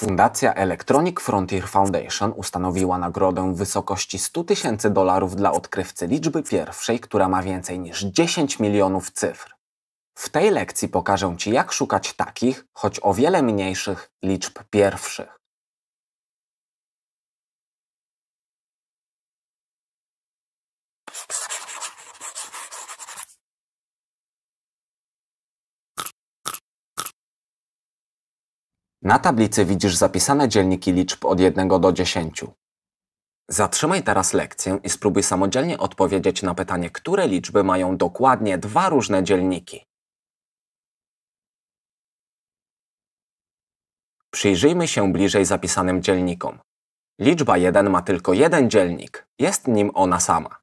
Fundacja Electronic Frontier Foundation ustanowiła nagrodę w wysokości 100 tysięcy dolarów dla odkrywcy liczby pierwszej, która ma więcej niż 10 milionów cyfr. W tej lekcji pokażę Ci, jak szukać takich, choć o wiele mniejszych, liczb pierwszych. Na tablicy widzisz zapisane dzielniki liczb od 1 do 10. Zatrzymaj teraz lekcję i spróbuj samodzielnie odpowiedzieć na pytanie, które liczby mają dokładnie dwa różne dzielniki. Przyjrzyjmy się bliżej zapisanym dzielnikom. Liczba 1 ma tylko jeden dzielnik, jest nim ona sama.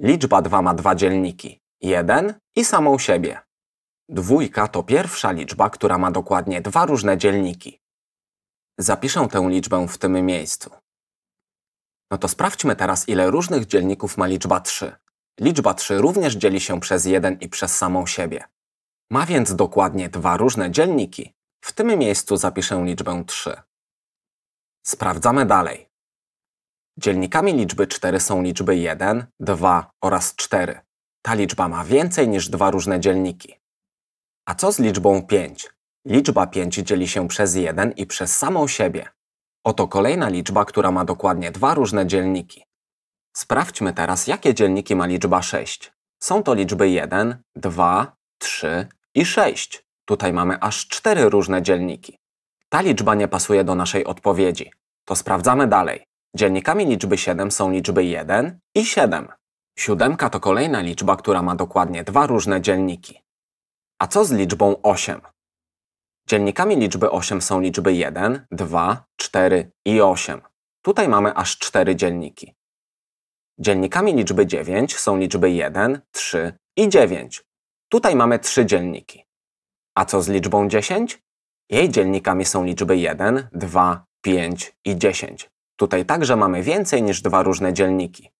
Liczba 2 ma dwa dzielniki, jeden i samą siebie. Dwójka to pierwsza liczba, która ma dokładnie dwa różne dzielniki. Zapiszę tę liczbę w tym miejscu. No to sprawdźmy teraz, ile różnych dzielników ma liczba 3. Liczba 3 również dzieli się przez 1 i przez samą siebie. Ma więc dokładnie dwa różne dzielniki. W tym miejscu zapiszę liczbę 3. Sprawdzamy dalej. Dzielnikami liczby 4 są liczby 1, 2 oraz 4. Ta liczba ma więcej niż dwa różne dzielniki. A co z liczbą 5? Liczba 5 dzieli się przez 1 i przez samą siebie. Oto kolejna liczba, która ma dokładnie dwa różne dzielniki. Sprawdźmy teraz, jakie dzielniki ma liczba 6. Są to liczby 1, 2, 3 i 6. Tutaj mamy aż cztery różne dzielniki. Ta liczba nie pasuje do naszej odpowiedzi. To sprawdzamy dalej. Dzielnikami liczby 7 są liczby 1 i 7. Siódemka to kolejna liczba, która ma dokładnie dwa różne dzielniki. A co z liczbą 8? Dzielnikami liczby 8 są liczby 1, 2, 4 i 8. Tutaj mamy aż 4 dzielniki. Dzielnikami liczby 9 są liczby 1, 3 i 9. Tutaj mamy 3 dzielniki. A co z liczbą 10? Jej dzielnikami są liczby 1, 2, 5 i 10. Tutaj także mamy więcej niż dwa różne dzielniki.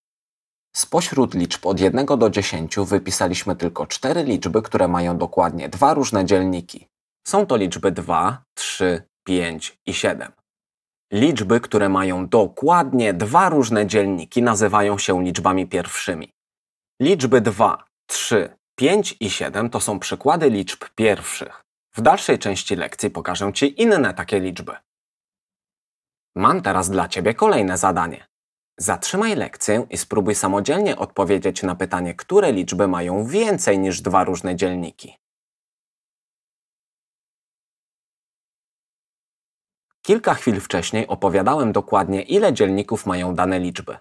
Spośród liczb od 1 do 10 wypisaliśmy tylko 4 liczby, które mają dokładnie dwa różne dzielniki. Są to liczby 2, 3, 5 i 7. Liczby, które mają dokładnie dwa różne dzielniki, nazywają się liczbami pierwszymi. Liczby 2, 3, 5 i 7 to są przykłady liczb pierwszych. W dalszej części lekcji pokażę Ci inne takie liczby. Mam teraz dla Ciebie kolejne zadanie. Zatrzymaj lekcję i spróbuj samodzielnie odpowiedzieć na pytanie, które liczby mają więcej niż dwa różne dzielniki. Kilka chwil wcześniej opowiadałem dokładnie, ile dzielników mają dane liczby.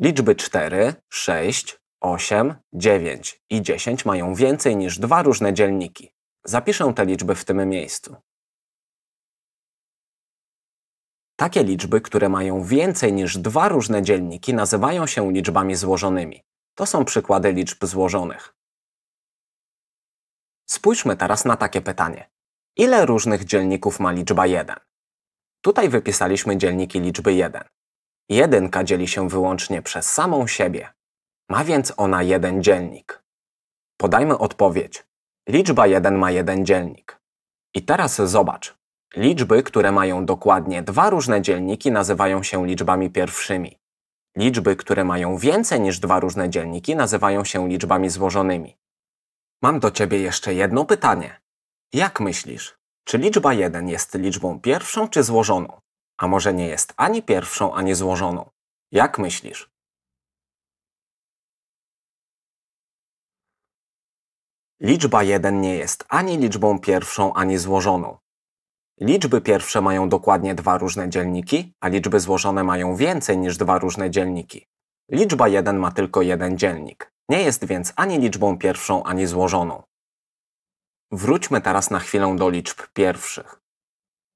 Liczby 4, 6, 8, 9 i 10 mają więcej niż dwa różne dzielniki. Zapiszę te liczby w tym miejscu. Takie liczby, które mają więcej niż dwa różne dzielniki, nazywają się liczbami złożonymi. To są przykłady liczb złożonych. Spójrzmy teraz na takie pytanie. Ile różnych dzielników ma liczba 1? Tutaj wypisaliśmy dzielniki liczby 1. Jedynka dzieli się wyłącznie przez samą siebie. Ma więc ona jeden dzielnik. Podajmy odpowiedź. Liczba 1 ma jeden dzielnik. I teraz zobacz. Liczby, które mają dokładnie dwa różne dzielniki, nazywają się liczbami pierwszymi. Liczby, które mają więcej niż dwa różne dzielniki, nazywają się liczbami złożonymi. Mam do Ciebie jeszcze jedno pytanie. Jak myślisz, czy liczba 1 jest liczbą pierwszą czy złożoną? A może nie jest ani pierwszą, ani złożoną? Jak myślisz? Liczba 1 nie jest ani liczbą pierwszą, ani złożoną. Liczby pierwsze mają dokładnie dwa różne dzielniki, a liczby złożone mają więcej niż dwa różne dzielniki. Liczba 1 ma tylko jeden dzielnik. Nie jest więc ani liczbą pierwszą, ani złożoną. Wróćmy teraz na chwilę do liczb pierwszych.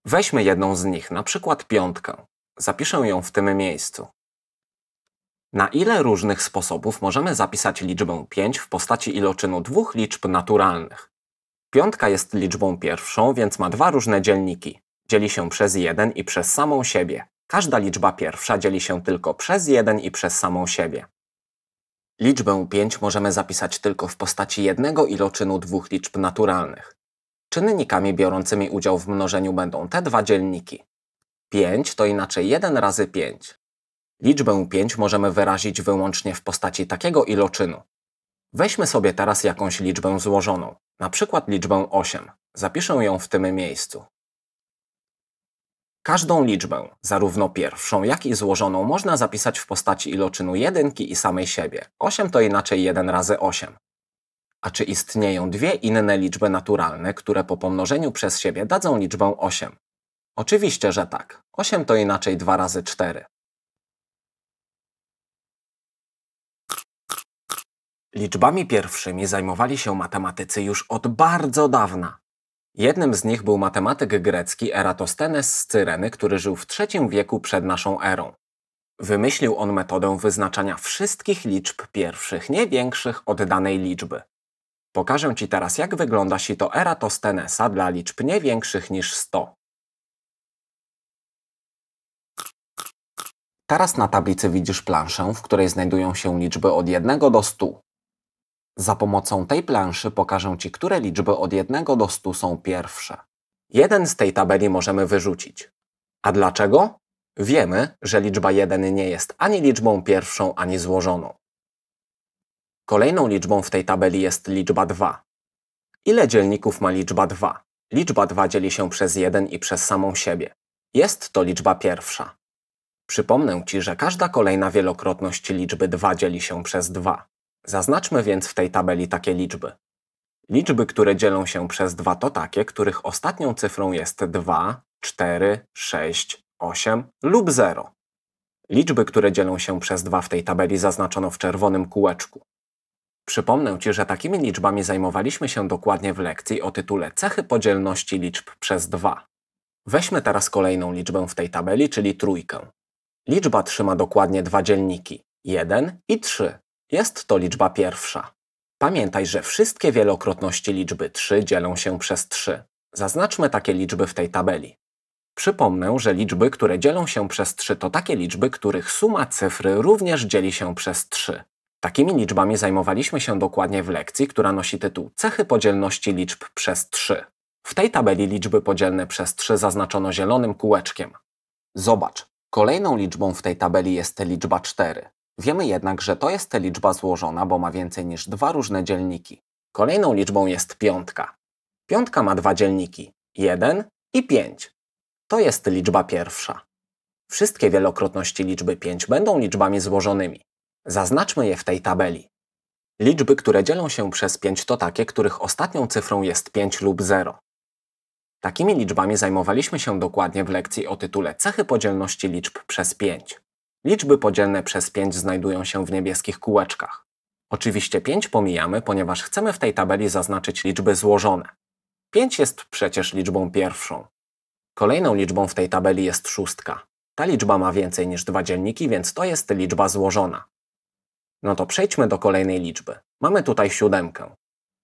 Weźmy jedną z nich, na przykład piątkę. Zapiszę ją w tym miejscu. Na ile różnych sposobów możemy zapisać liczbę 5 w postaci iloczynu dwóch liczb naturalnych? Piątka jest liczbą pierwszą, więc ma dwa różne dzielniki. Dzieli się przez jeden i przez samą siebie. Każda liczba pierwsza dzieli się tylko przez jeden i przez samą siebie. Liczbę 5 możemy zapisać tylko w postaci jednego iloczynu dwóch liczb naturalnych. Czynnikami biorącymi udział w mnożeniu będą te dwa dzielniki. 5 to inaczej 1 razy 5. Liczbę 5 możemy wyrazić wyłącznie w postaci takiego iloczynu. Weźmy sobie teraz jakąś liczbę złożoną, na przykład liczbę 8. Zapiszę ją w tym miejscu. Każdą liczbę, zarówno pierwszą, jak i złożoną, można zapisać w postaci iloczynu jedynki i samej siebie. 8 to inaczej 1 razy 8. A czy istnieją dwie inne liczby naturalne, które po pomnożeniu przez siebie dadzą liczbę 8? Oczywiście, że tak. 8 to inaczej 2 razy 4. Liczbami pierwszymi zajmowali się matematycy już od bardzo dawna. Jednym z nich był matematyk grecki Eratostenes z Cyreny, który żył w III wieku przed naszą erą. Wymyślił on metodę wyznaczania wszystkich liczb pierwszych, nie większych od danej liczby. Pokażę Ci teraz, jak wygląda sito Eratostenesa dla liczb nie większych niż 100. Teraz na tablicy widzisz planszę, w której znajdują się liczby od 1 do 100. Za pomocą tej planszy pokażę Ci, które liczby od 1 do 100 są pierwsze. Jeden z tej tabeli możemy wyrzucić. A dlaczego? Wiemy, że liczba 1 nie jest ani liczbą pierwszą, ani złożoną. Kolejną liczbą w tej tabeli jest liczba 2. Ile dzielników ma liczba 2? Liczba 2 dzieli się przez 1 i przez samą siebie. Jest to liczba pierwsza. Przypomnę Ci, że każda kolejna wielokrotność liczby 2 dzieli się przez 2. Zaznaczmy więc w tej tabeli takie liczby. Liczby, które dzielą się przez 2 to takie, których ostatnią cyfrą jest 2, 4, 6, 8 lub 0. Liczby, które dzielą się przez 2 w tej tabeli zaznaczono w czerwonym kółeczku. Przypomnę Ci, że takimi liczbami zajmowaliśmy się dokładnie w lekcji o tytule Cechy podzielności liczb przez 2. Weźmy teraz kolejną liczbę w tej tabeli, czyli trójkę. Liczba trzyma dokładnie dwa dzielniki, 1 i 3. Jest to liczba pierwsza. Pamiętaj, że wszystkie wielokrotności liczby 3 dzielą się przez 3. Zaznaczmy takie liczby w tej tabeli. Przypomnę, że liczby, które dzielą się przez 3 to takie liczby, których suma cyfry również dzieli się przez 3. Takimi liczbami zajmowaliśmy się dokładnie w lekcji, która nosi tytuł Cechy podzielności liczb przez 3. W tej tabeli liczby podzielne przez 3 zaznaczono zielonym kółeczkiem. Zobacz, kolejną liczbą w tej tabeli jest liczba 4. Wiemy jednak, że to jest liczba złożona, bo ma więcej niż dwa różne dzielniki. Kolejną liczbą jest piątka. Piątka ma dwa dzielniki 1 i 5. To jest liczba pierwsza. Wszystkie wielokrotności liczby 5 będą liczbami złożonymi. Zaznaczmy je w tej tabeli. Liczby, które dzielą się przez 5 to takie, których ostatnią cyfrą jest 5 lub 0. Takimi liczbami zajmowaliśmy się dokładnie w lekcji o tytule Cechy podzielności liczb przez 5. Liczby podzielne przez 5 znajdują się w niebieskich kółeczkach. Oczywiście 5 pomijamy, ponieważ chcemy w tej tabeli zaznaczyć liczby złożone. 5 jest przecież liczbą pierwszą. Kolejną liczbą w tej tabeli jest szóstka. Ta liczba ma więcej niż dwa dzielniki, więc to jest liczba złożona. No to przejdźmy do kolejnej liczby. Mamy tutaj siódemkę.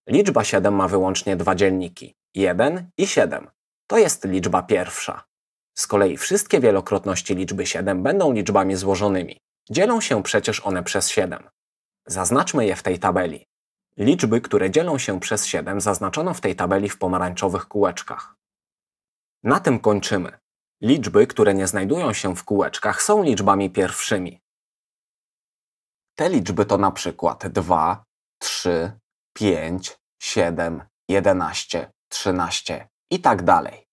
Liczba 7 ma wyłącznie dwa dzielniki 1 i 7. To jest liczba pierwsza. Z kolei wszystkie wielokrotności liczby 7 będą liczbami złożonymi. Dzielą się przecież one przez 7. Zaznaczmy je w tej tabeli. Liczby, które dzielą się przez 7 zaznaczono w tej tabeli w pomarańczowych kółeczkach. Na tym kończymy. Liczby, które nie znajdują się w kółeczkach są liczbami pierwszymi. Te liczby to na przykład 2, 3, 5, 7, 11, 13 i tak dalej.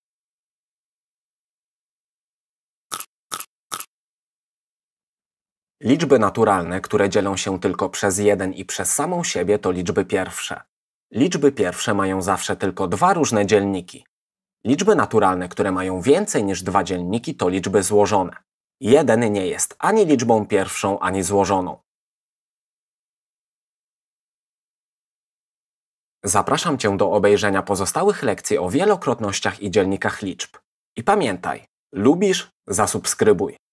Liczby naturalne, które dzielą się tylko przez jeden i przez samą siebie, to liczby pierwsze. Liczby pierwsze mają zawsze tylko dwa różne dzielniki. Liczby naturalne, które mają więcej niż dwa dzielniki, to liczby złożone. Jeden nie jest ani liczbą pierwszą, ani złożoną. Zapraszam Cię do obejrzenia pozostałych lekcji o wielokrotnościach i dzielnikach liczb. I pamiętaj, lubisz? Zasubskrybuj.